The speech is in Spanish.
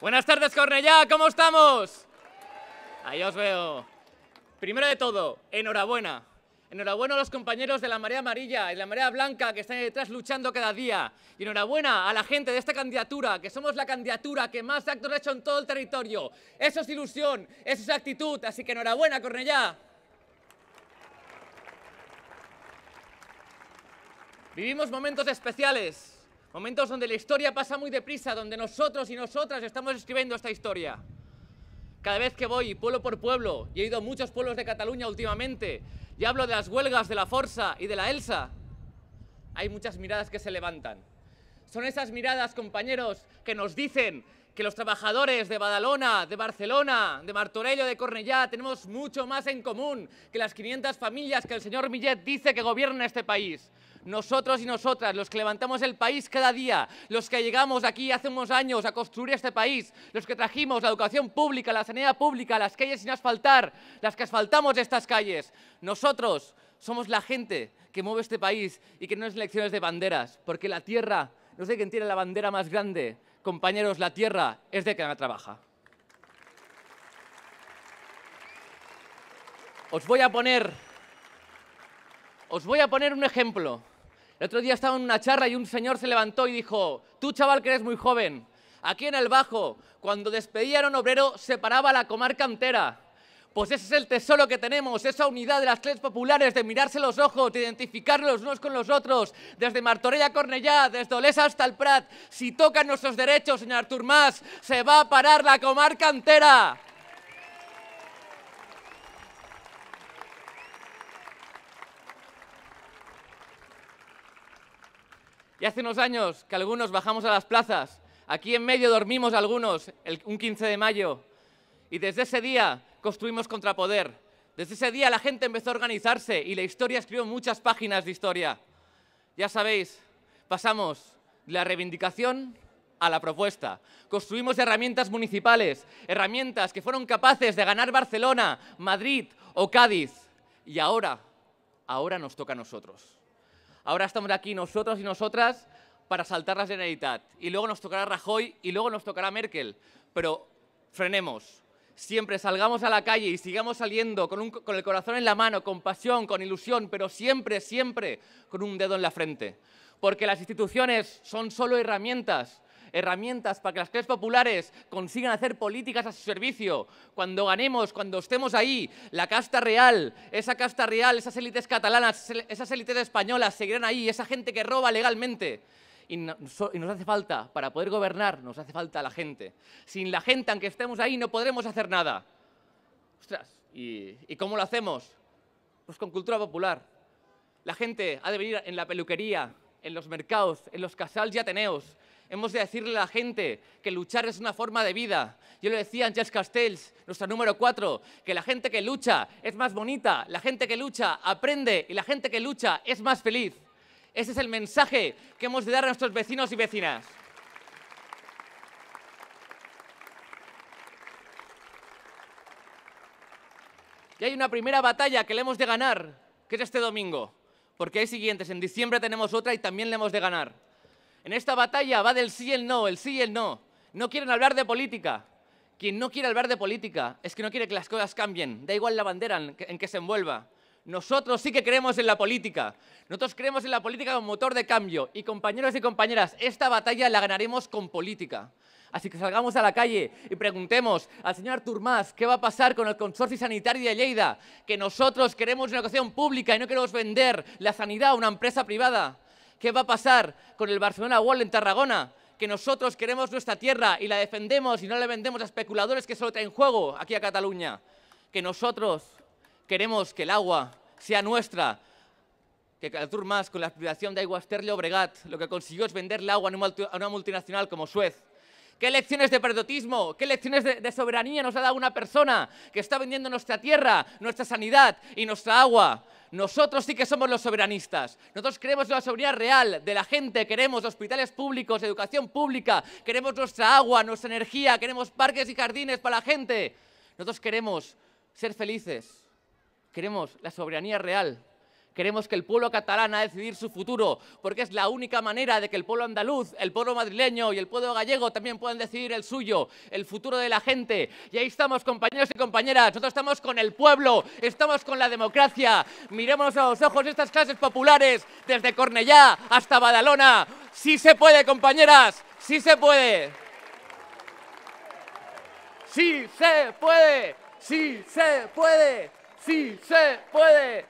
Buenas tardes, Cornellá, ¿cómo estamos? Ahí os veo. Primero de todo, enhorabuena. Enhorabuena a los compañeros de la Marea Amarilla y la Marea Blanca que están ahí detrás luchando cada día. Y enhorabuena a la gente de esta candidatura, que somos la candidatura que más actos ha hecho en todo el territorio. Eso es ilusión, eso es actitud, así que enhorabuena, Cornellá. Vivimos momentos especiales, Momentos donde la historia pasa muy deprisa, donde nosotros y nosotras estamos escribiendo esta historia. Cada vez que voy pueblo por pueblo, y he ido a muchos pueblos de Cataluña últimamente, y hablo de las huelgas de la Forza y de la Elsa, hay muchas miradas que se levantan. Son esas miradas, compañeros, que nos dicen que los trabajadores de Badalona, de Barcelona, de Martorello, de Cornellá, tenemos mucho más en común que las 500 familias que el señor Millet dice que gobierna este país. Nosotros y nosotras, los que levantamos el país cada día, los que llegamos aquí hace unos años a construir este país, los que trajimos la educación pública, la sanidad pública, las calles sin asfaltar, las que asfaltamos estas calles. Nosotros somos la gente que mueve este país y que no es elecciones de banderas, porque la tierra, no sé quién tiene la bandera más grande, Compañeros, la tierra es de quien la trabaja. Os voy a poner, os voy a poner un ejemplo. El otro día estaba en una charla y un señor se levantó y dijo, tú chaval que eres muy joven, aquí en el Bajo, cuando despedían a un obrero, se paraba la comarca entera. Pues ese es el tesoro que tenemos, esa unidad de las clases populares, de mirarse los ojos, de identificarlos los unos con los otros, desde Martorella a Cornellá, desde Olesa hasta el Prat. Si tocan nuestros derechos, señor Artur se va a parar la comarca entera. Y hace unos años que algunos bajamos a las plazas, aquí en medio dormimos algunos, el, un 15 de mayo, y desde ese día construimos Contrapoder. Desde ese día la gente empezó a organizarse y la historia escribió muchas páginas de historia. Ya sabéis, pasamos de la reivindicación a la propuesta. Construimos herramientas municipales, herramientas que fueron capaces de ganar Barcelona, Madrid o Cádiz. Y ahora, ahora nos toca a nosotros. Ahora estamos aquí nosotros y nosotras para saltar la Generalitat. Y luego nos tocará Rajoy y luego nos tocará Merkel. Pero frenemos, siempre salgamos a la calle y sigamos saliendo con, el corazón en la mano, con pasión, con ilusión, pero siempre, siempre con un dedo en la frente. Porque las instituciones son solo herramientas, herramientas para que las clases populares consigan hacer políticas a su servicio. Cuando ganemos, cuando estemos ahí, la casta real, esa casta real, esas élites catalanas, esas élites españolas seguirán ahí, esa gente que roba legalmente y, nos hace falta, para poder gobernar, nos hace falta la gente. Sin la gente, aunque estemos ahí, no podremos hacer nada. Ostras, ¿y, cómo lo hacemos? Pues con cultura popular. La gente ha de venir en la peluquería, en los mercados, en los casals y ateneos. Hemos de decirle a la gente que luchar es una forma de vida. Yo le decía a Castells, nuestra número cuatro, que la gente que lucha es más bonita, la gente que lucha aprende y la gente que lucha es más feliz. Ese es el mensaje que hemos de dar a nuestros vecinos y vecinas. Y hay una primera batalla que le hemos de ganar, que es este domingo, porque hay siguientes. En diciembre tenemos otra y también le hemos de ganar. En esta batalla va del sí y el no, el sí y el no. No quieren hablar de política. Quien no quiere hablar de política es que no quiere que las cosas cambien, da igual la bandera en que se envuelva. Nosotros sí que creemos en la política. Nosotros creemos en la política como motor de cambio. Y compañeros y compañeras, esta batalla la ganaremos con política. Así que salgamos a la calle y preguntemos al señor Turmás qué va a pasar con el consorcio sanitario de Lleida, que nosotros queremos una educación pública y no queremos vender la sanidad a una empresa privada. ¿Qué va a pasar con el Barcelona Wall en Tarragona? Que nosotros queremos nuestra tierra y la defendemos y no la vendemos a especuladores que solo traen juego aquí a Cataluña. Que nosotros Queremos que el agua sea nuestra, que Caltur más con la explotación de aguas Terle-Obregat lo que consiguió es vender el agua a una multinacional como Suez. ¿Qué lecciones de patriotismo, qué lecciones de, de, soberanía nos ha dado una persona que está vendiendo nuestra tierra, nuestra sanidad y nuestra agua? Nosotros sí que somos los soberanistas. Nosotros queremos la soberanía real de la gente, queremos hospitales públicos, educación pública, queremos nuestra agua, nuestra energía, queremos parques y jardines para la gente. Nosotros queremos ser felices, Queremos la soberanía real. Queremos que el pueblo catalán a decidir su futuro, porque es la única manera de que el pueblo andaluz, el pueblo madrileño y el pueblo gallego también puedan decidir el suyo, el futuro de la gente. Y ahí estamos, compañeros y compañeras. Nosotros estamos con el pueblo, estamos con la democracia. Miremos a los ojos estas clases populares, desde Cornellá hasta Badalona. Sí se puede, compañeras, sí se puede. Sí se puede, sí se puede sí se puede.